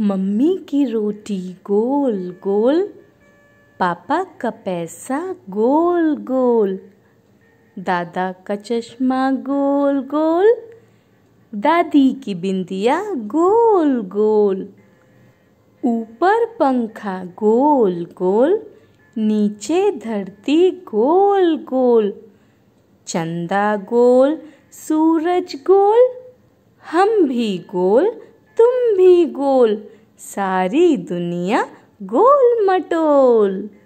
mummy की रोटी गोल गोल पापा का पैसा गोल गोल दादा का चश्मा गोल गोल दादी की बिंदिया गोल गोल ऊपर पंखा गोल गोल नीचे धरती गोल गोल चंदा गोल सूरज गोल हम भी गोल गोल सारी दुनिया गोल मटोल